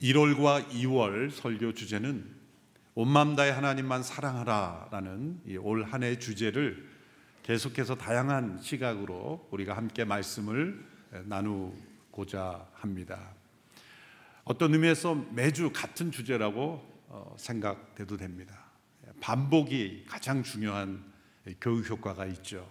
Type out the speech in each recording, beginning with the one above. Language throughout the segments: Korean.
1월과 2월 설교 주제는 온맘 다해 하나님만 사랑하라라는 올 한해 주제를 계속해서 다양한 시각으로 우리가 함께 말씀을 나누고자 합니다. 어떤 의미에서 매주 같은 주제라고 어, 생각돼도 됩니다. 반복이 가장 중요한 교육 효과가 있죠.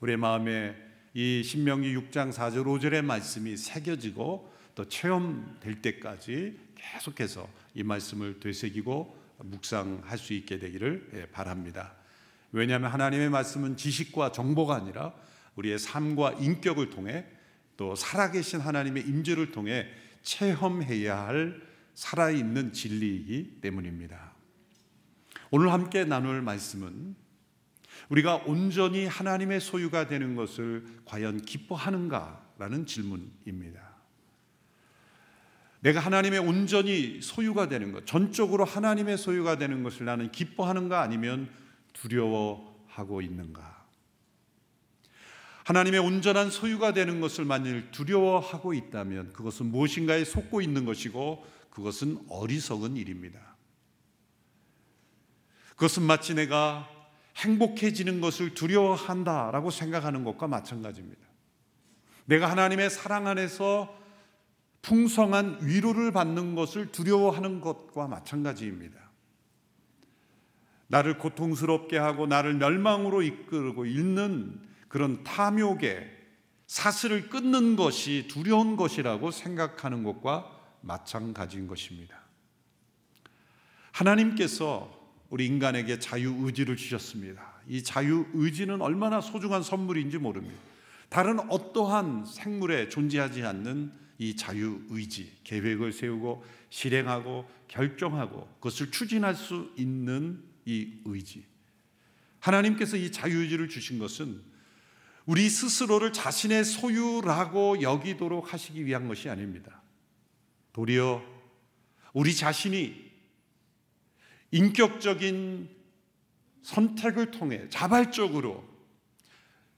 우리의 마음에 이 신명기 6장 4절 5절의 말씀이 새겨지고 또 체험될 때까지 계속해서 이 말씀을 되새기고 묵상할 수 있게 되기를 예, 바랍니다. 왜냐하면 하나님의 말씀은 지식과 정보가 아니라 우리의 삶과 인격을 통해 또 살아계신 하나님의 임재를 통해 체험해야 할 살아있는 진리이기 때문입니다. 오늘 함께 나눌 말씀은 우리가 온전히 하나님의 소유가 되는 것을 과연 기뻐하는가라는 질문입니다. 내가 하나님의 온전히 소유가 되는 것, 전적으로 하나님의 소유가 되는 것을 나는 기뻐하는가 아니면 두려워하고 있는가? 하나님의 온전한 소유가 되는 것을 만일 두려워하고 있다면 그것은 무엇인가에 속고 있는 것이고 그것은 어리석은 일입니다. 그것은 마치 내가 행복해지는 것을 두려워한다라고 생각하는 것과 마찬가지입니다. 내가 하나님의 사랑 안에서 풍성한 위로를 받는 것을 두려워하는 것과 마찬가지입니다. 나를 고통스럽게 하고 나를 멸망으로 이끌고 있는 그런 탐욕의 사슬을 끊는 것이 두려운 것이라고 생각하는 것과 마찬가지인 것입니다. 하나님께서 우리 인간에게 자유 의지를 주셨습니다. 이 자유 의지는 얼마나 소중한 선물인지 모릅니다. 다른 어떠한 생물에 존재하지 않는 이 자유 의지, 계획을 세우고 실행하고 결정하고 그것을 추진할 수 있는 이 의지. 하나님께서 이 자유 의지를 주신 것은 우리 스스로를 자신의 소유라고 여기도록 하시기 위한 것이 아닙니다. 도리어 우리 자신이 인격적인 선택을 통해 자발적으로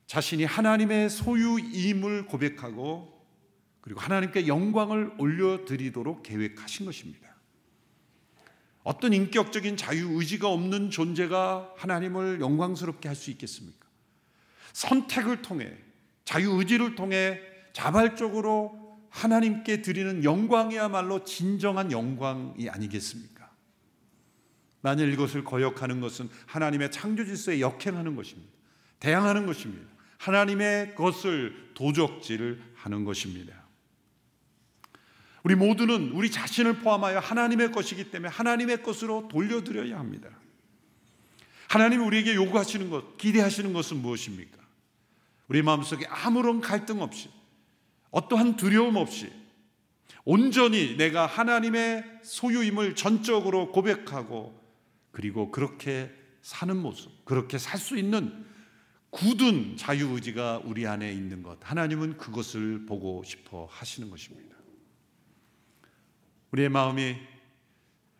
자신이 하나님의 소유임을 고백하고 그리고 하나님께 영광을 올려드리도록 계획하신 것입니다. 어떤 인격적인 자유의지가 없는 존재가 하나님을 영광스럽게 할 수 있겠습니까? 선택을 통해, 자유의지를 통해 자발적으로 하나님께 드리는 영광이야말로 진정한 영광이 아니겠습니까? 만일 이것을 거역하는 것은 하나님의 창조 질서에 역행하는 것입니다. 대항하는 것입니다. 하나님의 것을 도적질 하는 것입니다. 우리 모두는 우리 자신을 포함하여 하나님의 것이기 때문에 하나님의 것으로 돌려드려야 합니다. 하나님이 우리에게 요구하시는 것, 기대하시는 것은 무엇입니까? 우리 마음속에 아무런 갈등 없이, 어떠한 두려움 없이, 온전히 내가 하나님의 소유임을 전적으로 고백하고, 그리고 그렇게 사는 모습, 그렇게 살 수 있는 굳은 자유의지가 우리 안에 있는 것, 하나님은 그것을 보고 싶어 하시는 것입니다. 우리의 마음이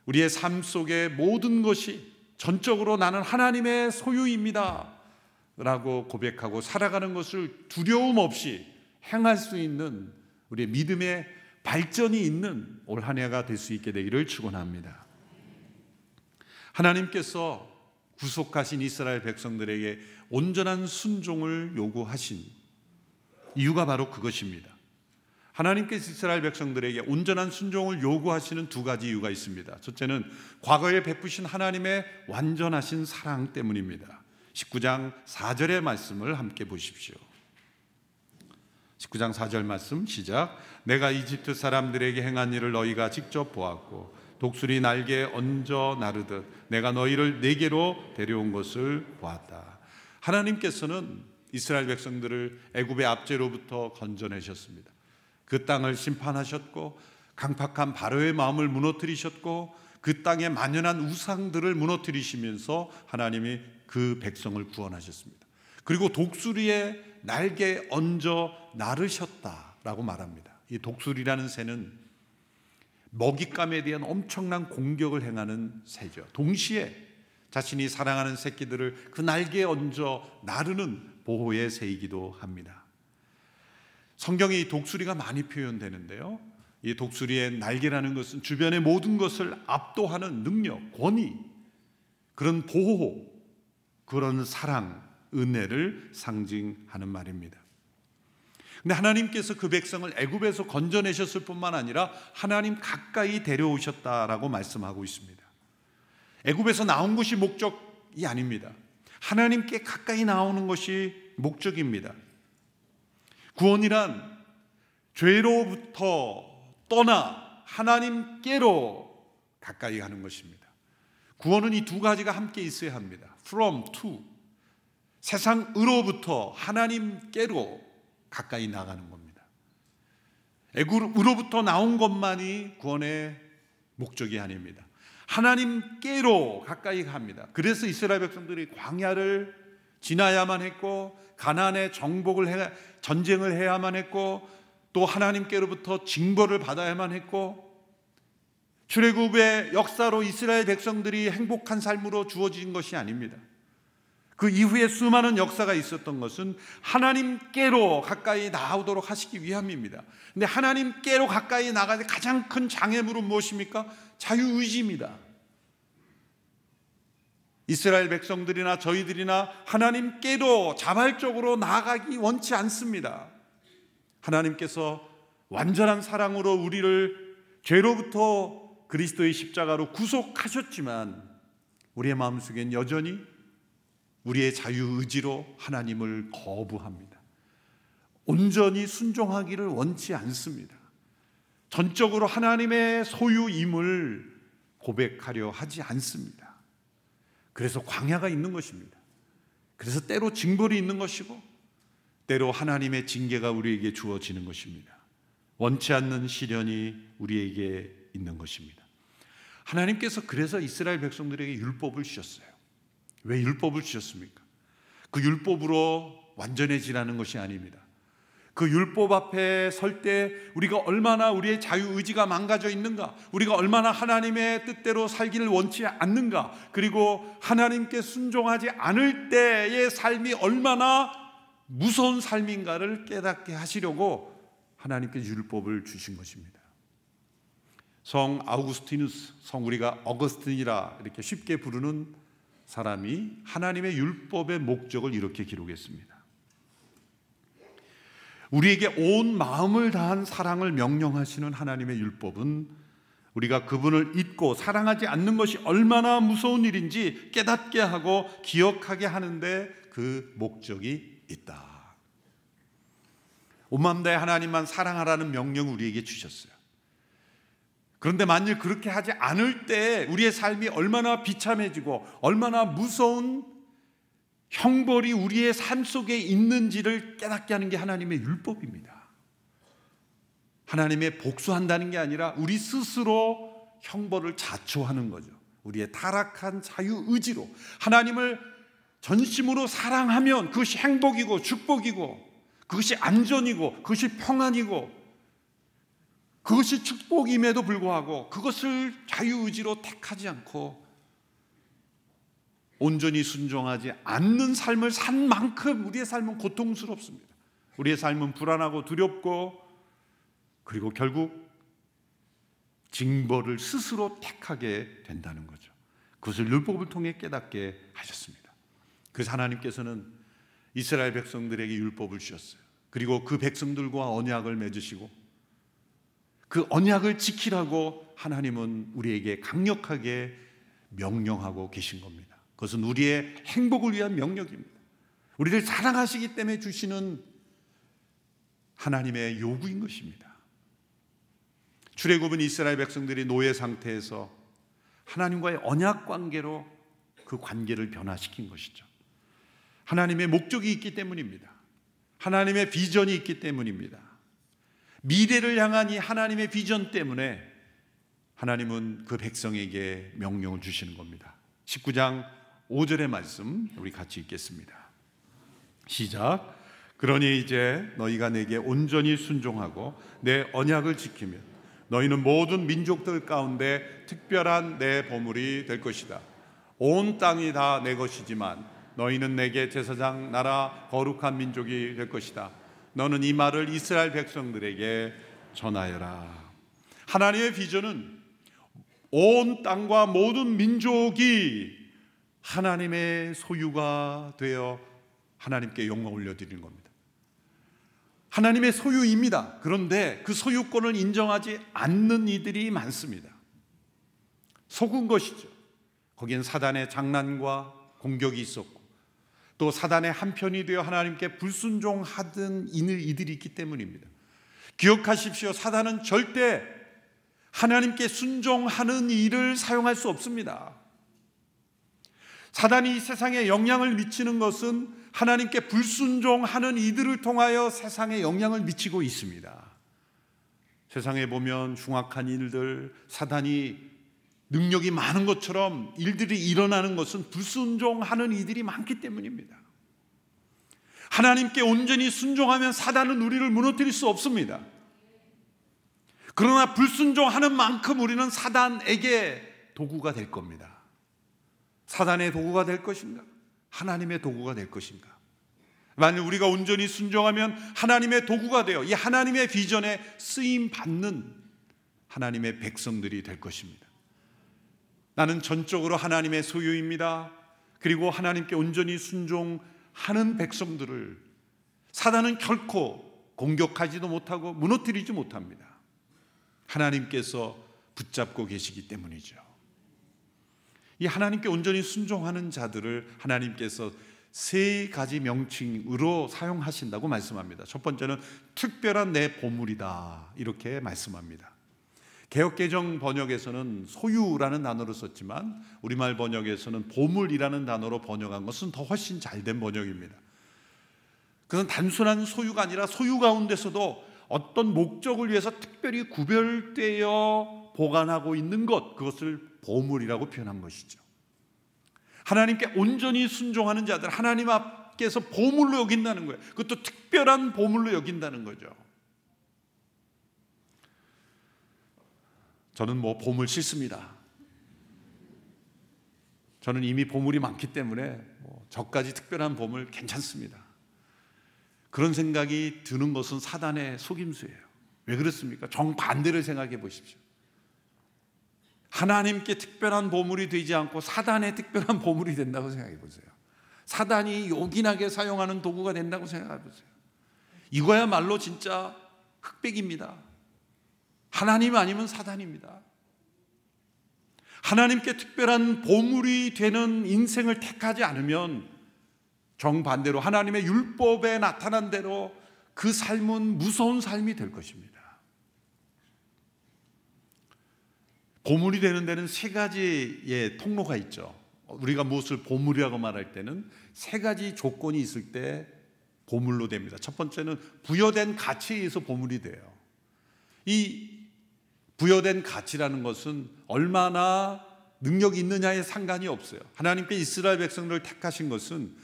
우리의 삶 속의 모든 것이 전적으로 나는 하나님의 소유입니다. 라고 고백하고 살아가는 것을 두려움 없이 행할 수 있는 우리의 믿음의 발전이 있는 올 한 해가 될 수 있게 되기를 축원합니다. 하나님께서 구속하신 이스라엘 백성들에게 온전한 순종을 요구하신 이유가 바로 그것입니다. 하나님께서 이스라엘 백성들에게 온전한 순종을 요구하시는 두 가지 이유가 있습니다. 첫째는 과거에 베푸신 하나님의 완전하신 사랑 때문입니다. 19장 4절의 말씀을 함께 보십시오. 19장 4절 말씀 시작. 내가 이집트 사람들에게 행한 일을 너희가 직접 보았고 독수리 날개에 얹어 나르듯 내가 너희를 내게로 데려온 것을 보았다. 하나님께서는 이스라엘 백성들을 애굽의 압제로부터 건져내셨습니다. 그 땅을 심판하셨고 강팍한 바로의 마음을 무너뜨리셨고 그 땅에 만연한 우상들을 무너뜨리시면서 하나님이 그 백성을 구원하셨습니다. 그리고 독수리의 날개 얹어 나르셨다라고 말합니다. 이 독수리라는 새는 먹잇감에 대한 엄청난 공격을 행하는 새죠. 동시에 자신이 사랑하는 새끼들을 그 날개에 얹어 나르는 보호의 새이기도 합니다. 성경에 이 독수리가 많이 표현되는데요. 이 독수리의 날개라는 것은 주변의 모든 것을 압도하는 능력, 권위, 그런 보호, 그런 사랑, 은혜를 상징하는 말입니다. 근데 하나님께서 그 백성을 애굽에서 건져내셨을 뿐만 아니라 하나님 가까이 데려오셨다라고 말씀하고 있습니다. 애굽에서 나온 것이 목적이 아닙니다. 하나님께 가까이 나오는 것이 목적입니다. 구원이란 죄로부터 떠나 하나님께로 가까이 가는 것입니다. 구원은 이 두 가지가 함께 있어야 합니다. from to 세상으로부터 하나님께로 가까이 나가는 겁니다. 애굽으로부터 나온 것만이 구원의 목적이 아닙니다. 하나님께로 가까이 갑니다. 그래서 이스라엘 백성들이 광야를 지나야만 했고 가난의 정복을 해 전쟁을 해야만 했고 또 하나님께로부터 징벌을 받아야만 했고 출애굽의 역사로 이스라엘 백성들이 행복한 삶으로 주어진 것이 아닙니다. 그 이후에 수많은 역사가 있었던 것은 하나님께로 가까이 나오도록 하시기 위함입니다. 근데 하나님께로 가까이 나가는 가장 큰 장애물은 무엇입니까? 자유의지입니다. 이스라엘 백성들이나 저희들이나 하나님께로 자발적으로 나아가기 원치 않습니다. 하나님께서 완전한 사랑으로 우리를 죄로부터 그리스도의 십자가로 구속하셨지만 우리의 마음속엔 여전히 우리의 자유의지로 하나님을 거부합니다. 온전히 순종하기를 원치 않습니다. 전적으로 하나님의 소유임을 고백하려 하지 않습니다. 그래서 광야가 있는 것입니다. 그래서 때로 징벌이 있는 것이고 때로 하나님의 징계가 우리에게 주어지는 것입니다. 원치 않는 시련이 우리에게 있는 것입니다. 하나님께서 그래서 이스라엘 백성들에게 율법을 주셨어요. 왜 율법을 주셨습니까? 그 율법으로 완전해지라는 것이 아닙니다. 그 율법 앞에 설 때 우리가 얼마나 우리의 자유의지가 망가져 있는가, 우리가 얼마나 하나님의 뜻대로 살기를 원치 않는가, 그리고 하나님께 순종하지 않을 때의 삶이 얼마나 무서운 삶인가를 깨닫게 하시려고 하나님께 율법을 주신 것입니다. 성 아우구스티누스, 성 우리가 어거스틴이라 이렇게 쉽게 부르는 사람이 하나님의 율법의 목적을 이렇게 기록했습니다. 우리에게 온 마음을 다한 사랑을 명령하시는 하나님의 율법은 우리가 그분을 잊고 사랑하지 않는 것이 얼마나 무서운 일인지 깨닫게 하고 기억하게 하는데 그 목적이 있다. 온맘대 하나님만 사랑하라는 명령 우리에게 주셨어요. 그런데 만일 그렇게 하지 않을 때 우리의 삶이 얼마나 비참해지고 얼마나 무서운 형벌이 우리의 삶 속에 있는지를 깨닫게 하는 게 하나님의 율법입니다. 하나님의 복수한다는 게 아니라 우리 스스로 형벌을 자초하는 거죠. 우리의 타락한 자유 의지로 하나님을 전심으로 사랑하면 그것이 행복이고 축복이고 그것이 안전이고 그것이 평안이고 그것이 축복임에도 불구하고 그것을 자유 의지로 택하지 않고 온전히 순종하지 않는 삶을 산 만큼 우리의 삶은 고통스럽습니다. 우리의 삶은 불안하고 두렵고 그리고 결국 징벌을 스스로 택하게 된다는 거죠. 그것을 율법을 통해 깨닫게 하셨습니다. 그래서 하나님께서는 이스라엘 백성들에게 율법을 주셨어요. 그리고 그 백성들과 언약을 맺으시고 그 언약을 지키라고 하나님은 우리에게 강력하게 명령하고 계신 겁니다. 그것은 우리의 행복을 위한 명령입니다. 우리를 사랑하시기 때문에 주시는 하나님의 요구인 것입니다. 출애굽은 이스라엘 백성들이 노예 상태에서 하나님과의 언약 관계로 그 관계를 변화시킨 것이죠. 하나님의 목적이 있기 때문입니다. 하나님의 비전이 있기 때문입니다. 미래를 향한 이 하나님의 비전 때문에 하나님은 그 백성에게 명령을 주시는 겁니다. 19장 5절의 말씀 우리 같이 읽겠습니다. 시작. 그러니 이제 너희가 내게 온전히 순종하고 내 언약을 지키며 너희는 모든 민족들 가운데 특별한 내 보물이 될 것이다. 온 땅이 다 내 것이지만 너희는 내게 제사장 나라 거룩한 민족이 될 것이다. 너는 이 말을 이스라엘 백성들에게 전하여라. 하나님의 비전은 온 땅과 모든 민족이 하나님의 소유가 되어 하나님께 영광 올려드리는 겁니다. 하나님의 소유입니다. 그런데 그 소유권을 인정하지 않는 이들이 많습니다. 속은 것이죠. 거기엔 사단의 장난과 공격이 있었고 또 사단의 한편이 되어 하나님께 불순종하던 이들이 있기 때문입니다. 기억하십시오. 사단은 절대 하나님께 순종하는 일을 사용할 수 없습니다. 사단이 세상에 영향을 미치는 것은 하나님께 불순종하는 이들을 통하여 세상에 영향을 미치고 있습니다. 세상에 보면 흉악한 일들, 사단이 능력이 많은 것처럼 일들이 일어나는 것은 불순종하는 이들이 많기 때문입니다. 하나님께 온전히 순종하면 사단은 우리를 무너뜨릴 수 없습니다. 그러나 불순종하는 만큼 우리는 사단에게 도구가 될 겁니다. 사단의 도구가 될 것인가? 하나님의 도구가 될 것인가? 만일 우리가 온전히 순종하면 하나님의 도구가 되어 이 하나님의 비전에 쓰임 받는 하나님의 백성들이 될 것입니다. 나는 전적으로 하나님의 소유입니다. 그리고 하나님께 온전히 순종하는 백성들을 사단은 결코 공격하지도 못하고 무너뜨리지 못합니다. 하나님께서 붙잡고 계시기 때문이죠. 이 하나님께 온전히 순종하는 자들을 하나님께서 세 가지 명칭으로 사용하신다고 말씀합니다. 첫 번째는 특별한 내 보물이다. 이렇게 말씀합니다. 개혁개정 번역에서는 소유라는 단어를 썼지만 우리말 번역에서는 보물이라는 단어로 번역한 것은 더 훨씬 잘된 번역입니다. 그것 단순한 소유가 아니라 소유 가운데서도 어떤 목적을 위해서 특별히 구별되어 보관하고 있는 것, 그것을 보물이라고 표현한 것이죠. 하나님께 온전히 순종하는 자들 하나님 앞에서 보물로 여긴다는 거예요. 그것도 특별한 보물로 여긴다는 거죠. 저는 뭐 보물 싫습니다. 저는 이미 보물이 많기 때문에 뭐 저까지 특별한 보물 괜찮습니다. 그런 생각이 드는 것은 사단의 속임수예요. 왜 그렇습니까? 정반대를 생각해 보십시오. 하나님께 특별한 보물이 되지 않고 사단의 특별한 보물이 된다고 생각해 보세요. 사단이 요긴하게 사용하는 도구가 된다고 생각해 보세요. 이거야말로 진짜 흑백입니다. 하나님 아니면 사단입니다. 하나님께 특별한 보물이 되는 인생을 택하지 않으면 정반대로 하나님의 율법에 나타난 대로 그 삶은 무서운 삶이 될 것입니다. 보물이 되는 데는 세 가지의 통로가 있죠. 우리가 무엇을 보물이라고 말할 때는 세 가지 조건이 있을 때 보물로 됩니다. 첫 번째는 부여된 가치에 의해서 보물이 돼요. 이 부여된 가치라는 것은 얼마나 능력이 있느냐에 상관이 없어요. 하나님께 이스라엘 백성들을 택하신 것은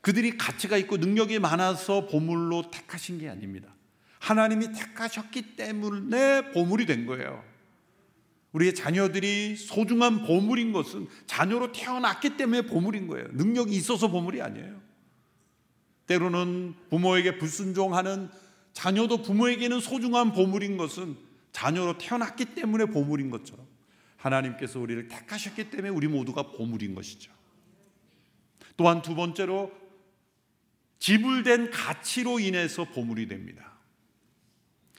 그들이 가치가 있고 능력이 많아서 보물로 택하신 게 아닙니다. 하나님이 택하셨기 때문에 보물이 된 거예요. 우리의 자녀들이 소중한 보물인 것은 자녀로 태어났기 때문에 보물인 거예요. 능력이 있어서 보물이 아니에요. 때로는 부모에게 불순종하는 자녀도 부모에게는 소중한 보물인 것은 자녀로 태어났기 때문에 보물인 것처럼 하나님께서 우리를 택하셨기 때문에 우리 모두가 보물인 것이죠. 또한 두 번째로 지불된 가치로 인해서 보물이 됩니다.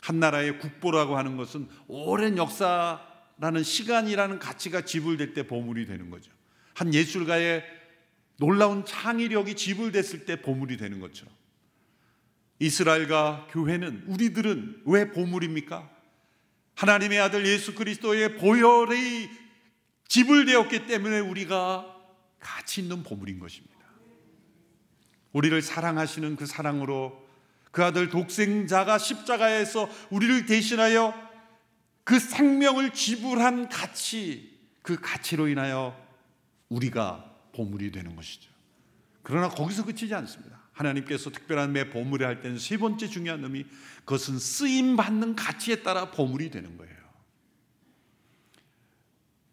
한 나라의 국보라고 하는 것은 오랜 역사 라는 시간이라는 가치가 지불될 때 보물이 되는 거죠. 한 예술가의 놀라운 창의력이 지불됐을 때 보물이 되는 것처럼 이스라엘과 교회는 우리들은 왜 보물입니까? 하나님의 아들 예수 그리스도의 보혈이 지불되었기 때문에 우리가 가치 있는 보물인 것입니다. 우리를 사랑하시는 그 사랑으로 그 아들 독생자가 십자가에서 우리를 대신하여 그 생명을 지불한 가치, 그 가치로 인하여 우리가 보물이 되는 것이죠. 그러나 거기서 그치지 않습니다. 하나님께서 특별한 매 보물을 할 때는 세 번째 중요한 의미, 그것은 쓰임 받는 가치에 따라 보물이 되는 거예요.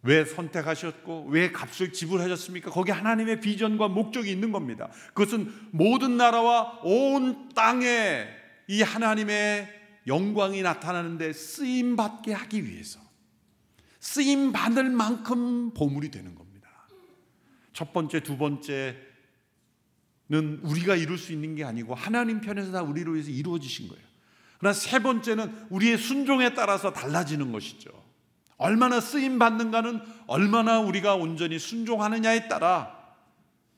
왜 선택하셨고 왜 값을 지불하셨습니까? 거기 하나님의 비전과 목적이 있는 겁니다. 그것은 모든 나라와 온 땅에 이 하나님의 영광이 나타나는데 쓰임 받게 하기 위해서 쓰임 받을 만큼 보물이 되는 겁니다. 첫 번째, 두 번째는 우리가 이룰 수 있는 게 아니고 하나님 편에서 다 우리로 위해서 이루어지신 거예요. 그러나 세 번째는 우리의 순종에 따라서 달라지는 것이죠. 얼마나 쓰임 받는가는 얼마나 우리가 온전히 순종하느냐에 따라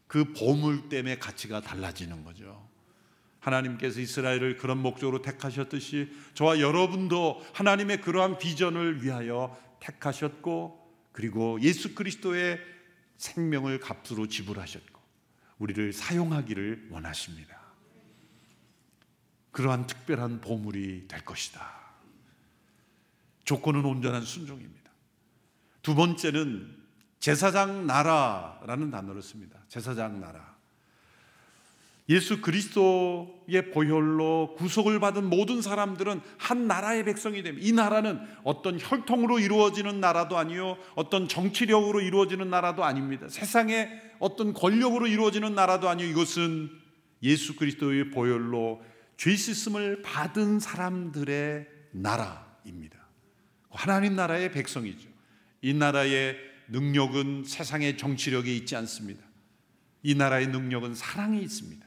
그 보물 때문에 가치가 달라지는 거죠. 하나님께서 이스라엘을 그런 목적으로 택하셨듯이 저와 여러분도 하나님의 그러한 비전을 위하여 택하셨고 그리고 예수 그리스도의 생명을 값으로 지불하셨고 우리를 사용하기를 원하십니다. 그러한 특별한 보물이 될 것이다. 조건은 온전한 순종입니다. 두 번째는 제사장 나라라는 단어를 씁니다. 제사장 나라. 예수 그리스도의 보혈로 구속을 받은 모든 사람들은 한 나라의 백성이 됩니다. 이 나라는 어떤 혈통으로 이루어지는 나라도 아니요, 어떤 정치력으로 이루어지는 나라도 아닙니다. 세상의 어떤 권력으로 이루어지는 나라도 아니요. 이것은 예수 그리스도의 보혈로 죄 씻음을 받은 사람들의 나라입니다. 하나님 나라의 백성이죠. 이 나라의 능력은 세상의 정치력에 있지 않습니다. 이 나라의 능력은 사랑에 있습니다.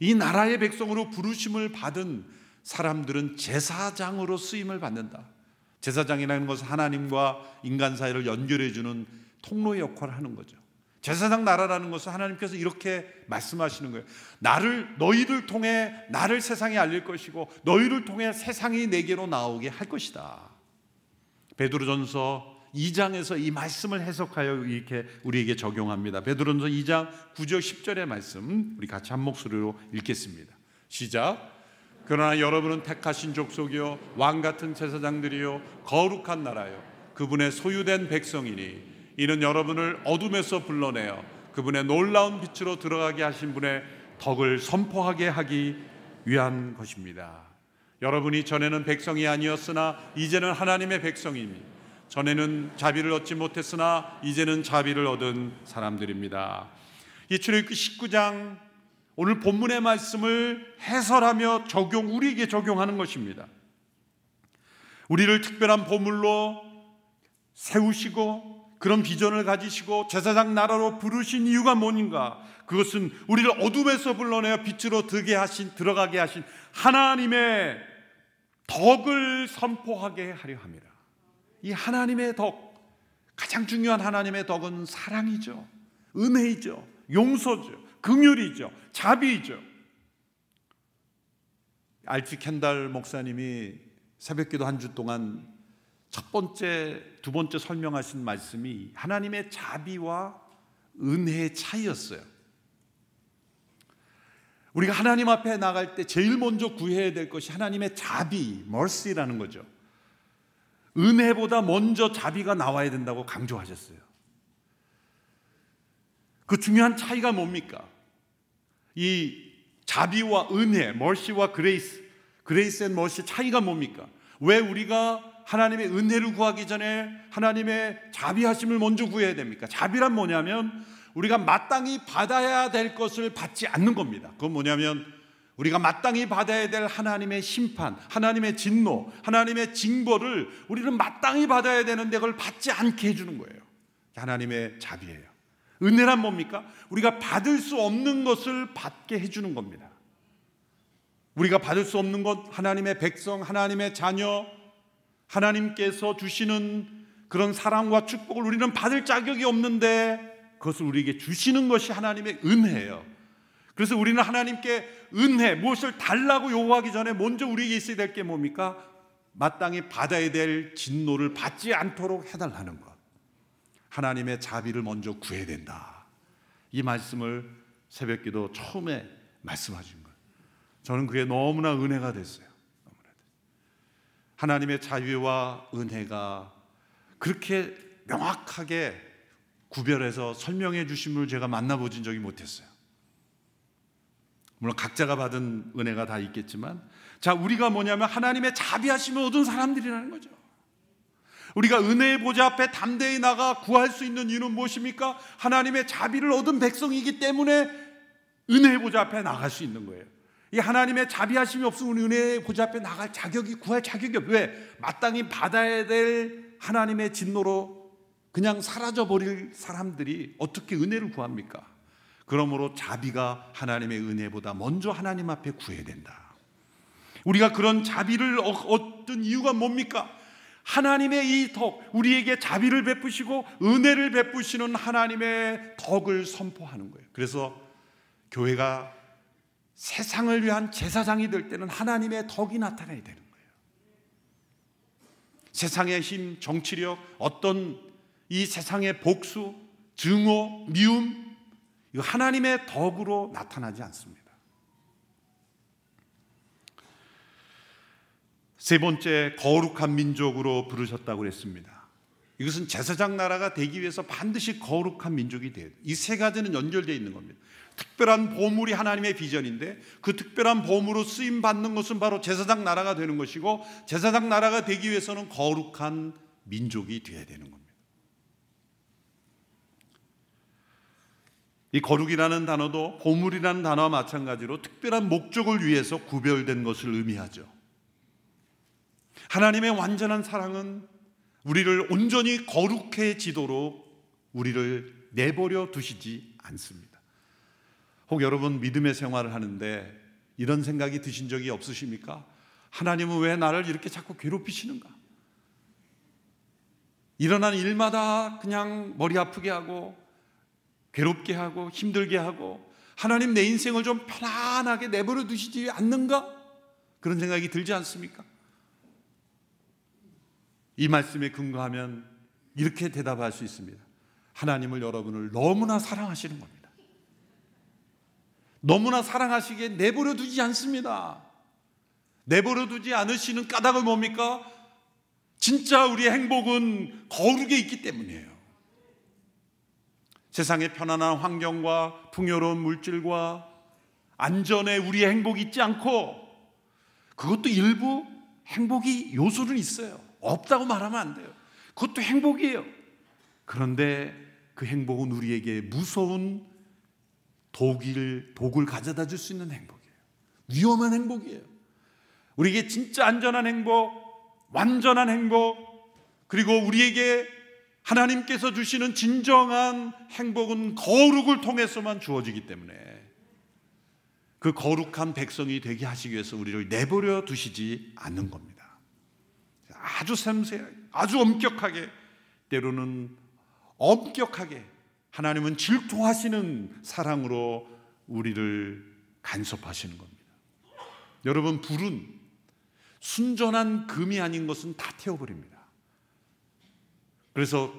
이 나라의 백성으로 부르심을 받은 사람들은 제사장으로 쓰임을 받는다. 제사장이라는 것은 하나님과 인간 사이를 연결해 주는 통로의 역할을 하는 거죠. 제사장 나라라는 것은 하나님께서 이렇게 말씀하시는 거예요. 나를 너희를 통해 나를 세상에 알릴 것이고 너희를 통해 세상이 내게로 나오게 할 것이다. 베드로전서 2장에서 이 말씀을 해석하여 이렇게 우리에게 적용합니다. 베드로전서 2장 9절 10절의 말씀 우리 같이 한 목소리로 읽겠습니다. 시작. 그러나 여러분은 택하신 족속이요 왕 같은 제사장들이요 거룩한 나라요 그분의 소유된 백성이니 이는 여러분을 어둠에서 불러내어 그분의 놀라운 빛으로 들어가게 하신 분의 덕을 선포하게 하기 위한 것입니다. 여러분이 전에는 백성이 아니었으나 이제는 하나님의 백성입니다. 전에는 자비를 얻지 못했으나 이제는 자비를 얻은 사람들입니다. 이 출애굽기 19장 오늘 본문의 말씀을 해설하며 적용 우리에게 적용하는 것입니다. 우리를 특별한 보물로 세우시고 그런 비전을 가지시고 제사장 나라로 부르신 이유가 뭔가? 그것은 우리를 어둠에서 불러내어 빛으로 드게 하신 들어가게 하신 하나님의 덕을 선포하게 하려 합니다. 이 하나님의 덕, 가장 중요한 하나님의 덕은 사랑이죠. 은혜이죠. 용서죠. 긍휼이죠. 자비이죠. 알치 켄달 목사님이 새벽기도 한 주 동안 첫 번째, 두 번째 설명하신 말씀이 하나님의 자비와 은혜의 차이였어요. 우리가 하나님 앞에 나갈 때 제일 먼저 구해야 될 것이 하나님의 자비, mercy라는 거죠. 은혜보다 먼저 자비가 나와야 된다고 강조하셨어요. 그 중요한 차이가 뭡니까? 이 자비와 은혜, 멀시와 그레이스, 그레이스 앤 멀시 차이가 뭡니까? 왜 우리가 하나님의 은혜를 구하기 전에 하나님의 자비하심을 먼저 구해야 됩니까? 자비란 뭐냐면 우리가 마땅히 받아야 될 것을 받지 않는 겁니다. 그건 뭐냐면 우리가 마땅히 받아야 될 하나님의 심판, 하나님의 진노, 하나님의 징벌을 우리는 마땅히 받아야 되는데 그걸 받지 않게 해주는 거예요. 하나님의 자비예요. 은혜란 뭡니까? 우리가 받을 수 없는 것을 받게 해주는 겁니다. 우리가 받을 수 없는 것, 하나님의 백성, 하나님의 자녀, 하나님께서 주시는 그런 사랑과 축복을 우리는 받을 자격이 없는데 그것을 우리에게 주시는 것이 하나님의 은혜예요. 그래서 우리는 하나님께 은혜, 무엇을 달라고 요구하기 전에 먼저 우리에게 있어야 될 게 뭡니까? 마땅히 받아야 될 진노를 받지 않도록 해달라는 것. 하나님의 자비를 먼저 구해야 된다. 이 말씀을 새벽 기도 처음에 말씀하신 거 저는 그게 너무나 은혜가 됐어요. 하나님의 자유와 은혜가 그렇게 명확하게 구별해서 설명해 주심을 제가 만나보진 적이 못했어요. 물론 각자가 받은 은혜가 다 있겠지만 자, 우리가 뭐냐면 하나님의 자비하심을 얻은 사람들이라는 거죠. 우리가 은혜의 보좌 앞에 담대히 나가 구할 수 있는 이유는 무엇입니까? 하나님의 자비를 얻은 백성이기 때문에 은혜의 보좌 앞에 나갈 수 있는 거예요. 이 하나님의 자비하심이 없으면 은혜의 보좌 앞에 나갈 자격이 구할 자격이 없. 왜? 마땅히 받아야 될 하나님의 진노로 그냥 사라져 버릴 사람들이 어떻게 은혜를 구합니까? 그러므로 자비가 하나님의 은혜보다 먼저 하나님 앞에 구해야 된다. 우리가 그런 자비를 얻던 이유가 뭡니까? 하나님의 이 덕, 우리에게 자비를 베푸시고 은혜를 베푸시는 하나님의 덕을 선포하는 거예요. 그래서 교회가 세상을 위한 제사장이 될 때는 하나님의 덕이 나타나야 되는 거예요. 세상의 힘, 정치력, 어떤 이 세상의 복수, 증오, 미움, 이 하나님의 덕으로 나타나지 않습니다. 세 번째 거룩한 민족으로 부르셨다고 그랬습니다. 이것은 제사장 나라가 되기 위해서 반드시 거룩한 민족이 돼요. 이 세 가지는 연결되어 있는 겁니다. 특별한 보물이 하나님의 비전인데 그 특별한 보물로 쓰임 받는 것은 바로 제사장 나라가 되는 것이고 제사장 나라가 되기 위해서는 거룩한 민족이 되어야 되는 겁니다. 이 거룩이라는 단어도 보물이라는 단어와 마찬가지로 특별한 목적을 위해서 구별된 것을 의미하죠. 하나님의 완전한 사랑은 우리를 온전히 거룩해지도록 우리를 내버려 두시지 않습니다. 혹 여러분 믿음의 생활을 하는데 이런 생각이 드신 적이 없으십니까? 하나님은 왜 나를 이렇게 자꾸 괴롭히시는가? 일어난 일마다 그냥 머리 아프게 하고 괴롭게 하고 힘들게 하고 하나님 내 인생을 좀 편안하게 내버려 두시지 않는가? 그런 생각이 들지 않습니까? 이 말씀에 근거하면 이렇게 대답할 수 있습니다. 하나님을 여러분을 너무나 사랑하시는 겁니다. 너무나 사랑하시기 내버려 두지 않습니다. 내버려 두지 않으시는 까닭은 뭡니까? 진짜 우리의 행복은 거룩에 있기 때문이에요. 세상의 편안한 환경과 풍요로운 물질과 안전에 우리의 행복이 있지 않고 그것도 일부 행복이 요소는 있어요. 없다고 말하면 안 돼요. 그것도 행복이에요. 그런데 그 행복은 우리에게 무서운 독일, 독을 가져다 줄 수 있는 행복이에요. 위험한 행복이에요. 우리에게 진짜 안전한 행복, 완전한 행복, 그리고 우리에게 하나님께서 주시는 진정한 행복은 거룩을 통해서만 주어지기 때문에 그 거룩한 백성이 되게 하시기 위해서 우리를 내버려 두시지 않는 겁니다. 아주 섬세하게, 아주 엄격하게, 때로는 엄격하게 하나님은 질투하시는 사랑으로 우리를 간섭하시는 겁니다. 여러분, 불은 순전한 금이 아닌 것은 다 태워버립니다. 그래서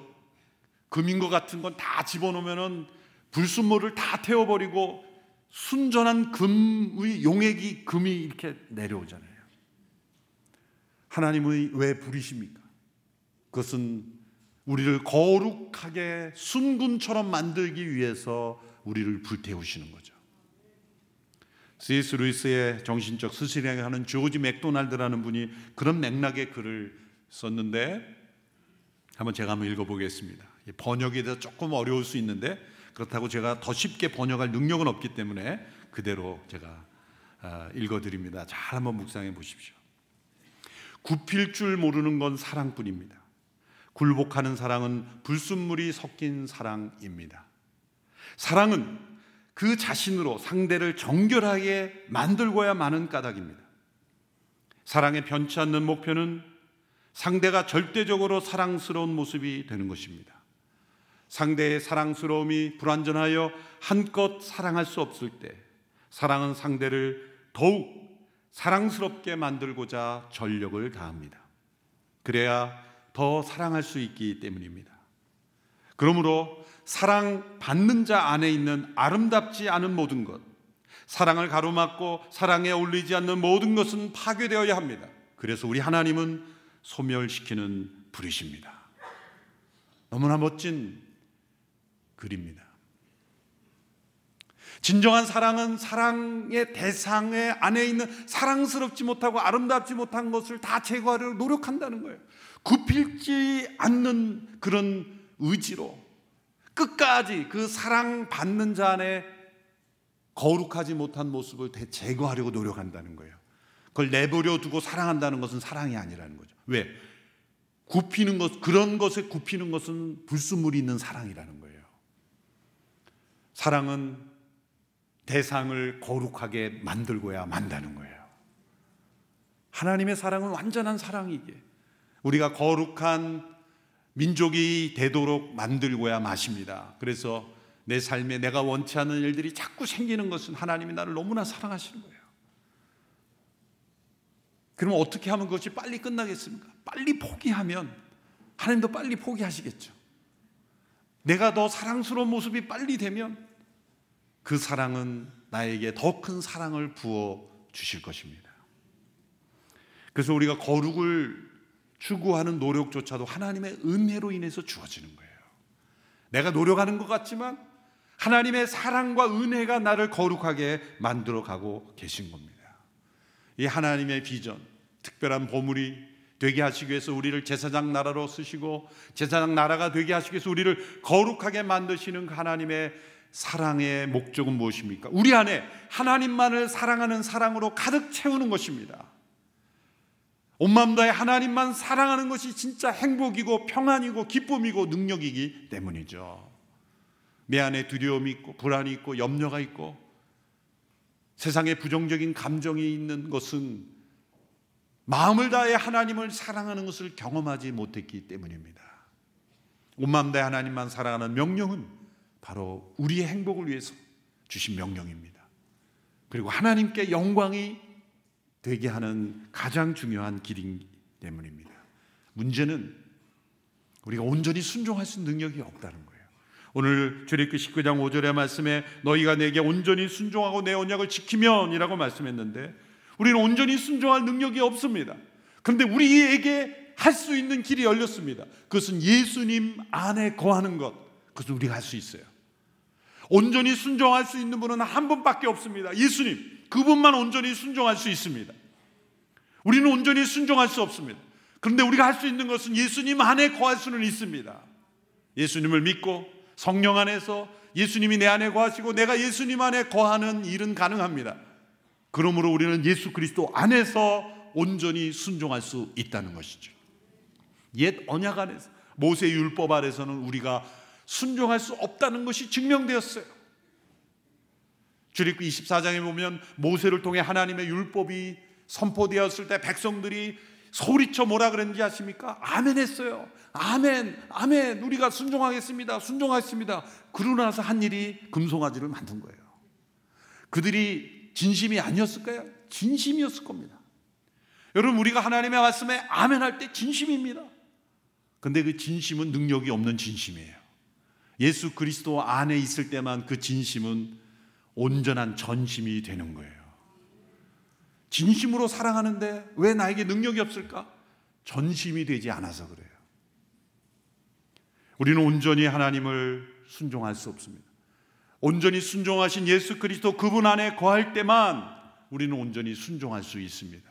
금인과 같은 건 다집어넣으면 불순물을 다 태워버리고 순전한 금의 용액이 금이 이렇게 내려오잖아요. 하나님의 왜 불이십니까? 그것은 우리를 거룩하게 순군처럼 만들기 위해서 우리를 불태우시는 거죠. C.S. 루이스의 정신적 수술행을 하는 조지 맥도날드라는 분이 그런 맥락의 글을 썼는데 한번 제가 한번 읽어보겠습니다. 번역이 더 조금 어려울 수 있는데 그렇다고 제가 더 쉽게 번역할 능력은 없기 때문에 그대로 제가 아, 읽어드립니다. 잘 한번 묵상해 보십시오. 굽힐 줄 모르는 건 사랑뿐입니다. 굴복하는 사랑은 불순물이 섞인 사랑입니다. 사랑은 그 자신으로 상대를 정결하게 만들고야 마는 까닭입니다. 사랑의 변치 않는 목표는 상대가 절대적으로 사랑스러운 모습이 되는 것입니다. 상대의 사랑스러움이 불완전하여 한껏 사랑할 수 없을 때 사랑은 상대를 더욱 사랑스럽게 만들고자 전력을 다합니다. 그래야 더 사랑할 수 있기 때문입니다. 그러므로 사랑받는 자 안에 있는 아름답지 않은 모든 것, 사랑을 가로막고 사랑에 어리지 않는 모든 것은 파괴되어야 합니다. 그래서 우리 하나님은 소멸시키는 불이십니다. 너무나 멋진 글입니다. 진정한 사랑은 사랑의 대상의 안에 있는 사랑스럽지 못하고 아름답지 못한 것을 다 제거하려고 노력한다는 거예요. 굽힐지 않는 그런 의지로 끝까지 그 사랑받는 자 안에 거룩하지 못한 모습을 제거하려고 노력한다는 거예요. 그걸 내버려 두고 사랑한다는 것은 사랑이 아니라는 거죠. 왜? 굽히는 것, 그런 것에 굽히는 것은 불순물이 있는 사랑이라는 거예요. 사랑은 대상을 거룩하게 만들고야 만다는 거예요. 하나님의 사랑은 완전한 사랑이기에 우리가 거룩한 민족이 되도록 만들고야 마십니다. 그래서 내 삶에 내가 원치 않는 일들이 자꾸 생기는 것은 하나님이 나를 너무나 사랑하시는 거예요. 그러면 어떻게 하면 그것이 빨리 끝나겠습니까? 빨리 포기하면 하나님도 빨리 포기하시겠죠. 내가 더 사랑스러운 모습이 빨리 되면 그 사랑은 나에게 더 큰 사랑을 부어 주실 것입니다. 그래서 우리가 거룩을 추구하는 노력조차도 하나님의 은혜로 인해서 주어지는 거예요. 내가 노력하는 것 같지만 하나님의 사랑과 은혜가 나를 거룩하게 만들어 가고 계신 겁니다. 이 하나님의 비전, 특별한 보물이 되게 하시기 위해서 우리를 제사장 나라로 쓰시고 제사장 나라가 되게 하시기 위해서 우리를 거룩하게 만드시는 그 하나님의 사랑의 목적은 무엇입니까? 우리 안에 하나님만을 사랑하는 사랑으로 가득 채우는 것입니다. 온마 다해 하나님만 사랑하는 것이 진짜 행복이고 평안이고 기쁨이고 능력이기 때문이죠. 내 안에 두려움이 있고 불안이 있고 염려가 있고 세상에 부정적인 감정이 있는 것은 마음을 다해 하나님을 사랑하는 것을 경험하지 못했기 때문입니다. 온맘대 하나님만 사랑하는 명령은 바로 우리의 행복을 위해서 주신 명령입니다. 그리고 하나님께 영광이 되게 하는 가장 중요한 길이기 때문입니다. 문제는 우리가 온전히 순종할 수 있는 능력이 없다는 거예요. 오늘 주립기 19장 5절의 말씀에 너희가 내게 온전히 순종하고 내 언약을 지키면이라고 말씀했는데 우리는 온전히 순종할 능력이 없습니다. 그런데 우리에게 할 수 있는 길이 열렸습니다. 그것은 예수님 안에 거하는 것. 그것은 우리가 할 수 있어요. 온전히 순종할 수 있는 분은 한 분밖에 없습니다. 예수님. 그분만 온전히 순종할 수 있습니다. 우리는 온전히 순종할 수 없습니다. 그런데 우리가 할 수 있는 것은 예수님 안에 거할 수는 있습니다. 예수님을 믿고 성령 안에서 예수님이 내 안에 거하시고 내가 예수님 안에 거하는 일은 가능합니다. 그러므로 우리는 예수 그리스도 안에서 온전히 순종할 수 있다는 것이죠. 옛 언약 안에서 모세 율법 아래서는 우리가 순종할 수 없다는 것이 증명되었어요. 주립기 24장에 보면 모세를 통해 하나님의 율법이 선포되었을 때 백성들이 소리쳐 뭐라 그랬는지 아십니까? 아멘 했어요. 아멘, 아멘, 우리가 순종하겠습니다. 순종하겠습니다. 그러고 나서 한 일이 금송아지를 만든 거예요. 그들이 진심이 아니었을까요? 진심이었을 겁니다. 여러분, 우리가 하나님의 말씀에 아멘 할 때 진심입니다. 근데 그 진심은 능력이 없는 진심이에요. 예수 그리스도 안에 있을 때만 그 진심은 온전한 전심이 되는 거예요. 진심으로 사랑하는데 왜 나에게 능력이 없을까? 전심이 되지 않아서 그래요. 우리는 온전히 하나님을 순종할 수 없습니다. 온전히 순종하신 예수 그리스도 그분 안에 거할 때만 우리는 온전히 순종할 수 있습니다.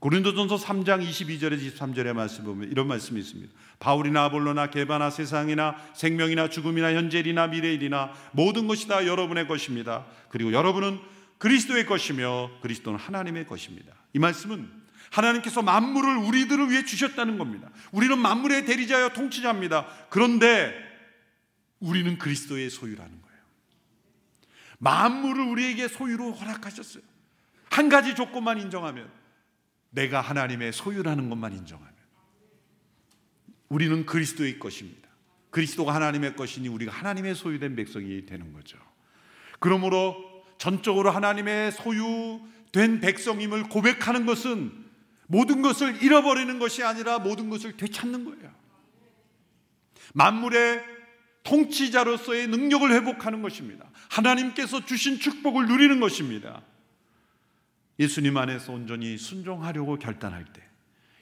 고린도전서 3장 22절에 23절의 말씀 보면 이런 말씀이 있습니다. 바울이나 아볼로나 개바나 세상이나 생명이나 죽음이나 현재일이나 미래일이나 모든 것이 다 여러분의 것입니다. 그리고 여러분은 그리스도의 것이며 그리스도는 하나님의 것입니다. 이 말씀은 하나님께서 만물을 우리들을 위해 주셨다는 겁니다. 우리는 만물의 대리자여 통치자입니다. 그런데 우리는 그리스도의 소유라는 거예요. 만물을 우리에게 소유로 허락하셨어요. 한 가지 조건만 인정하면 내가 하나님의 소유라는 것만 인정하면 우리는 그리스도의 것입니다. 그리스도가 하나님의 것이니 우리가 하나님의 소유된 백성이 되는 거죠. 그러므로 전적으로 하나님의 소유된 백성임을 고백하는 것은 모든 것을 잃어버리는 것이 아니라 모든 것을 되찾는 거예요. 만물의 통치자로서의 능력을 회복하는 것입니다. 하나님께서 주신 축복을 누리는 것입니다. 예수님 안에서 온전히 순종하려고 결단할 때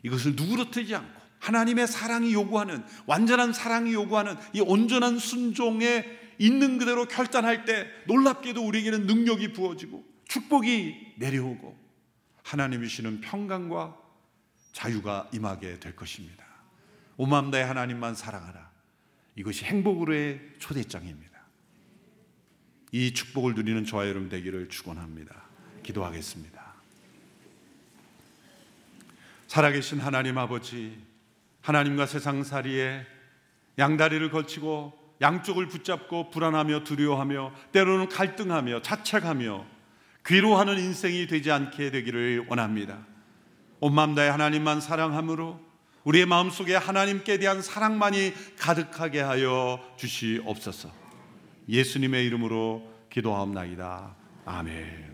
이것을 누구로뜨지 않고 하나님의 사랑이 요구하는 완전한 사랑이 요구하는 이 온전한 순종에 있는 그대로 결단할 때 놀랍게도 우리에게는 능력이 부어지고 축복이 내려오고 하나님이 시는 평강과 자유가 임하게 될 것입니다. 오맘다의 하나님만 사랑하라. 이것이 행복으로의 초대장입니다. 이 축복을 누리는 저와 여러분 되기를 축원합니다. 기도하겠습니다. 살아계신 하나님 아버지, 하나님과 세상살이에 양다리를 걸치고 양쪽을 붙잡고 불안하며 두려워하며 때로는 갈등하며 자책하며 괴로하는 인생이 되지 않게 되기를 원합니다. 온맘 다의 하나님만 사랑함으로 우리의 마음속에 하나님께 대한 사랑만이 가득하게 하여 주시옵소서. 예수님의 이름으로 기도하옵나이다. 아멘.